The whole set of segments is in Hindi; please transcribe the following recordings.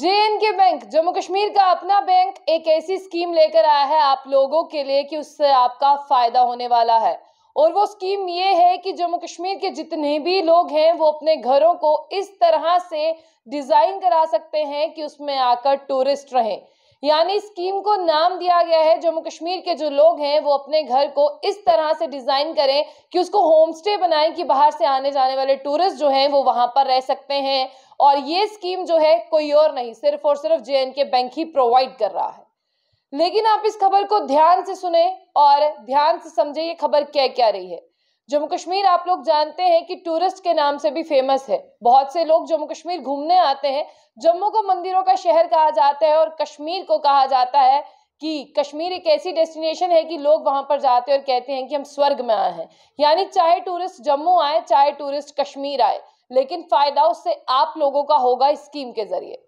जे बैंक जम्मू कश्मीर का अपना बैंक एक ऐसी स्कीम लेकर आया है आप लोगों के लिए कि उससे आपका फायदा होने वाला है और वो स्कीम ये है कि जम्मू कश्मीर के जितने भी लोग हैं वो अपने घरों को इस तरह से डिजाइन करा सकते हैं कि उसमें आकर टूरिस्ट रहें यानी स्कीम को नाम दिया गया है जम्मू कश्मीर के जो लोग हैं वो अपने घर को इस तरह से डिजाइन करें कि उसको होम स्टे बनाएं कि बाहर से आने जाने वाले टूरिस्ट जो हैं वो वहां पर रह सकते हैं और ये स्कीम जो है कोई और नहीं सिर्फ और सिर्फ जे के बैंक ही प्रोवाइड कर रहा है लेकिन आप इस खबर को ध्यान से सुने और ध्यान से समझे ये खबर क्या क्या रही है जम्मू कश्मीर आप लोग जानते हैं कि टूरिस्ट के नाम से भी फेमस है बहुत से लोग जम्मू कश्मीर घूमने आते हैं जम्मू को मंदिरों का शहर कहा जाता है और कश्मीर को कहा जाता है कि कश्मीर एक ऐसी डेस्टिनेशन है कि लोग वहां पर जाते हैं और कहते हैं कि हम स्वर्ग में आए हैं यानी चाहे टूरिस्ट जम्मू आए चाहे टूरिस्ट कश्मीर आए लेकिन फायदा उससे आप लोगों का होगा इस स्कीम के जरिए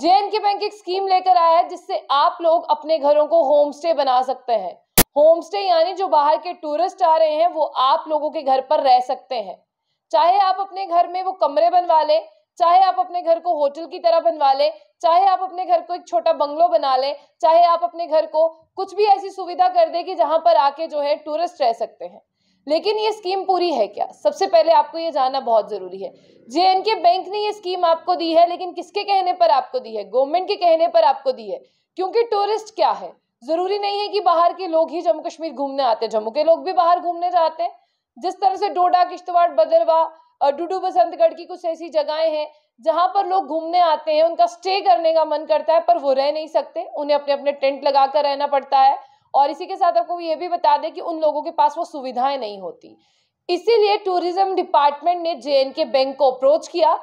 जे के बैंक एक स्कीम लेकर आया है जिससे आप लोग अपने घरों को होम स्टे बना सकते हैं होम स्टे यानी जो बाहर के टूरिस्ट आ रहे हैं वो आप लोगों के घर पर रह सकते हैं चाहे आप अपने घर में वो कमरे बनवा लें चाहे आप अपने घर को होटल की तरह बनवा लें चाहे आप अपने घर को एक छोटा बंगलो बना लें चाहे आप अपने घर को कुछ भी ऐसी सुविधा कर दे कि जहां पर आके जो है टूरिस्ट रह सकते हैं लेकिन ये स्कीम पूरी है क्या सबसे पहले आपको ये जानना बहुत ज़रूरी है जे बैंक ने ये स्कीम आपको दी है लेकिन किसके कहने पर आपको दी है गवर्नमेंट के कहने पर आपको दी है क्योंकि टूरिस्ट क्या है जरूरी नहीं है कि बाहर के लोग ही जम्मू कश्मीर घूमने आते हैं जम्मू के लोग भी बाहर घूमने जाते हैं जिस तरह से डोडा किश्तवाड़ बदरवा डूडू बसंतगढ़ की कुछ ऐसी जगहें हैं जहां पर लोग घूमने आते हैं उनका स्टे करने का मन करता है पर वो रह नहीं सकते उन्हें अपने अपने टेंट लगाकर रहना पड़ता है और इसी के साथ आपको ये भी बता दें कि उन लोगों के पास वो सुविधाएं नहीं होती इसीलिए टूरिज्म डिपार्टमेंट ने जे के बैंक को अप्रोच किया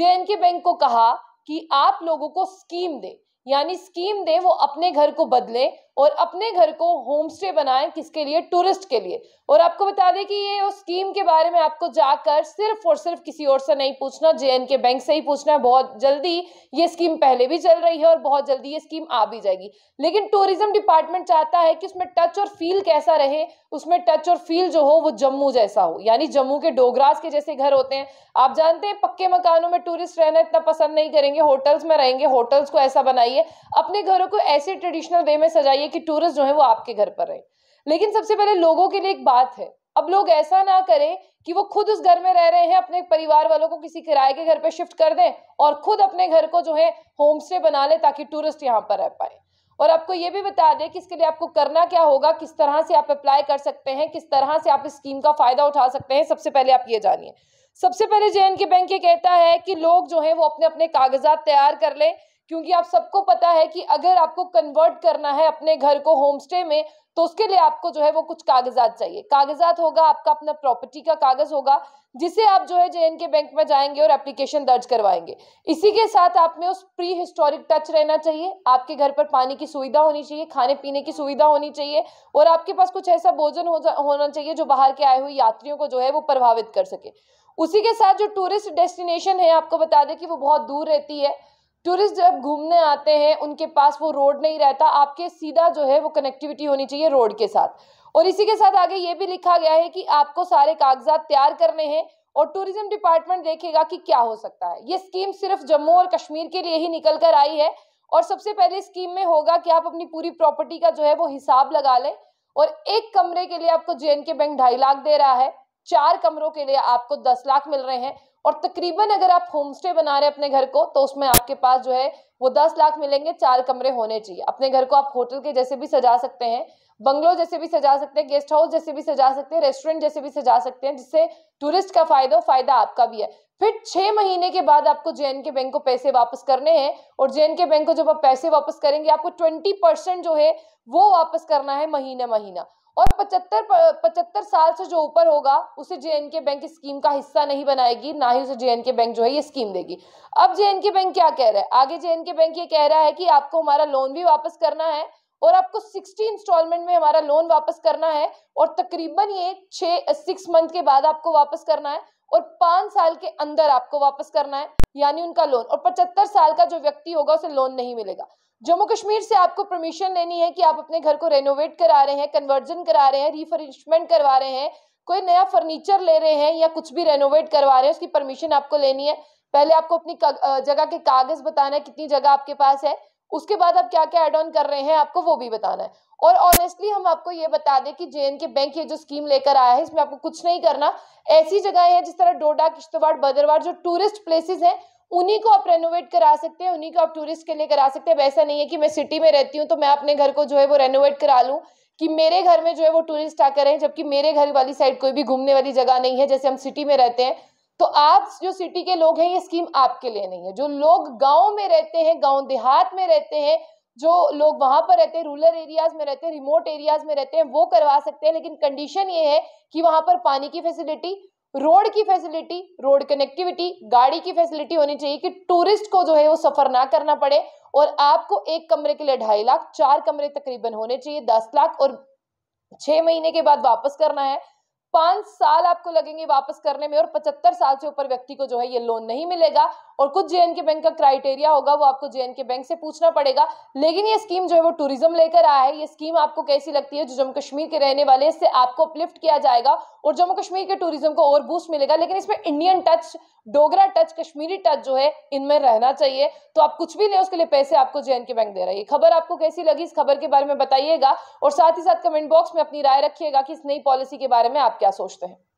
जे के बैंक को कहा कि आप लोगों को स्कीम दे यानी स्कीम दे वो अपने घर को बदले और अपने घर को होम स्टे बनाएं किसके लिए टूरिस्ट के लिए और आपको बता दें कि ये उस स्कीम के बारे में आपको जाकर सिर्फ और सिर्फ किसी और से नहीं पूछना जे के बैंक से ही पूछना है बहुत जल्दी ये स्कीम पहले भी चल रही है और बहुत जल्दी ये स्कीम आ भी जाएगी लेकिन टूरिज्म डिपार्टमेंट चाहता है कि उसमें टच और फील कैसा रहे उसमें टच और फील जो हो वो जम्मू जैसा हो यानी जम्मू के डोगराज के जैसे घर होते हैं आप जानते हैं पक्के मकानों में टूरिस्ट रहना इतना पसंद नहीं करेंगे होटल्स में रहेंगे होटल्स को ऐसा बनाइए अपने घरों को ऐसे ट्रेडिशनल वे में सजाइए चाहिए कि टूरिस्ट जो है वो आपके घर पर रहे लेकिन सबसे पहले लोगों के लिए एक बात है अब लोग ऐसा ना करें कि वो खुद उस घर में रह रहे हैं अपने परिवार वालों को किसी किराए के घर पर शिफ्ट कर दें और खुद अपने घर को जो है होम स्टे बना लें ताकि टूरिस्ट यहाँ पर रह पाए और आपको ये भी बता दें कि इसके लिए आपको करना क्या होगा किस तरह से आप अप्लाई कर सकते हैं किस तरह से आप इस स्कीम का फायदा उठा सकते हैं सबसे पहले आप ये जानिए सबसे पहले जे के बैंक ये कहता है कि लोग जो है वो अपने अपने कागजात तैयार कर लें क्योंकि आप सबको पता है कि अगर आपको कन्वर्ट करना है अपने घर को होम स्टे में तो उसके लिए आपको जो है वो कुछ कागजात चाहिए कागजात होगा आपका अपना प्रॉपर्टी का कागज होगा जिसे आप जो है जे के बैंक में जाएंगे और एप्लीकेशन दर्ज करवाएंगे इसी के साथ आप में उस प्री हिस्टोरिक टच रहना चाहिए आपके घर पर पानी की सुविधा होनी चाहिए खाने पीने की सुविधा होनी चाहिए और आपके पास कुछ ऐसा भोजन हो होना चाहिए जो बाहर के आए हुए यात्रियों को जो है वो प्रभावित कर सके उसी के साथ जो टूरिस्ट डेस्टिनेशन है आपको बता दें कि वो बहुत दूर रहती है टूरिस्ट जब घूमने आते हैं उनके पास वो रोड नहीं रहता आपके सीधा जो है वो कनेक्टिविटी होनी चाहिए रोड के साथ और इसी के साथ आगे ये भी लिखा गया है कि आपको सारे कागजात तैयार करने हैं और टूरिज्म डिपार्टमेंट देखेगा कि क्या हो सकता है ये स्कीम सिर्फ जम्मू और कश्मीर के लिए ही निकल कर आई है और सबसे पहले स्कीम में होगा कि आप अपनी पूरी प्रॉपर्टी का जो है वो हिसाब लगा लें और एक कमरे के लिए आपको जे बैंक ढाई लाख दे रहा है चार कमरों के लिए आपको दस लाख मिल रहे हैं और तकरीबन अगर आप होम स्टे बना रहे हैं अपने घर को तो उसमें आपके पास जो है वो दस लाख मिलेंगे चार कमरे होने चाहिए अपने घर को आप होटल के जैसे भी सजा सकते हैं बंगलो जैसे भी सजा सकते हैं गेस्ट हाउस जैसे भी सजा सकते हैं रेस्टोरेंट जैसे भी सजा सकते हैं जिससे टूरिस्ट का फायदा फायदा आपका भी है फिर छह महीने के बाद आपको जे के बैंक को पैसे वापस करने हैं और जे के बैंक को जब आप पैसे वापस करेंगे आपको ट्वेंटी परसेंट जो है वो वापस करना है महीना महीना और 75 पचहत्तर साल से जो ऊपर होगा उसे जे बैंक स्कीम का हिस्सा नहीं बनाएगी ना ही उसे जे बैंक जो है ये स्कीम देगी अब जे बैंक क्या कह रहा है आगे जे बैंक ये कह रहा है कि आपको हमारा लोन भी वापस करना है और आपको 60 इंस्टॉलमेंट में हमारा लोन वापस करना है और तकरीबन ये छह सिक्स मंथ के बाद आपको वापस करना है और पांच साल के अंदर आपको वापस करना है यानी उनका लोन और पचहत्तर साल का जो व्यक्ति होगा उसे लोन नहीं मिलेगा जम्मू कश्मीर से आपको परमिशन लेनी है कि आप अपने घर को रेनोवेट करा रहे हैं कन्वर्जन करा रहे हैं रिफर्निशमेंट करवा रहे हैं कोई नया फर्नीचर ले रहे हैं या कुछ भी रेनोवेट करवा रहे हैं उसकी परमिशन आपको लेनी है पहले आपको अपनी जगह के कागज बताना है कितनी जगह आपके पास है उसके बाद आप क्या क्या एड ऑन कर रहे हैं आपको वो भी बताना है और ऑनेस्टली हम आपको ये बता दें कि जे के बैंक ये जो स्कीम लेकर आया है इसमें आपको कुछ नहीं करना ऐसी जगह है जिस तरह डोडा किश्तवाड़ बदरवाड़ जो टूरिस्ट प्लेसेस हैं उन्हीं को आप रेनोवेट करा सकते हैं उन्हीं को आप टूरिस्ट के लिए करा सकते हैं ऐसा नहीं है कि मैं सिटी में रहती हूँ तो मैं अपने घर को जो है वो रेनोवेट करा लूँ कि मेरे घर में जो है वो टूरिस्ट आकर रहे जबकि मेरे घर वाली साइड कोई भी घूमने वाली जगह नहीं है जैसे हम सिटी में रहते हैं तो आप जो सिटी के लोग हैं ये स्कीम आपके लिए नहीं है जो लोग गाँव में रहते हैं गाँव देहात में रहते हैं जो लोग वहां पर रहते हैं रूरल एरियाज में रहते हैं रिमोट एरियाज में रहते हैं वो करवा सकते हैं लेकिन कंडीशन ये है कि वहां पर पानी की फैसिलिटी रोड की फैसिलिटी रोड कनेक्टिविटी गाड़ी की फैसिलिटी होनी चाहिए कि टूरिस्ट को जो है वो सफर ना करना पड़े और आपको एक कमरे के लिए ढाई लाख चार कमरे तकरीबन होने चाहिए दस लाख और छह महीने के बाद वापस करना है पांच साल आपको लगेंगे वापस करने में और पचहत्तर साल से ऊपर व्यक्ति को जो है ये लोन नहीं मिलेगा और कुछ जेएन के बैंक का क्राइटेरिया होगा वो आपको जेएन के बैंक से पूछना पड़ेगा लेकिन ये स्कीम जो है वो टूरिज्म लेकर आया है ये स्कीम आपको कैसी लगती है जो जम्मू कश्मीर के रहने वाले इससे आपको अपलिफ्ट किया जाएगा और जम्मू कश्मीर के टूरिज्म को और बूस्ट मिलेगा लेकिन इसमें Indian touch Dogra touch Kashmiri touch जो है इनमें रहना चाहिए तो आप कुछ भी लें उसके लिए पैसे आपको जेएन के बैंक दे रहा है खबर आपको कैसी लगी इस खबर के बारे में बताइएगा और साथ ही साथ कमेंट बॉक्स में अपनी राय रखिएगा कि इस नई पॉलिसी के बारे में आप क्या सोचते हैं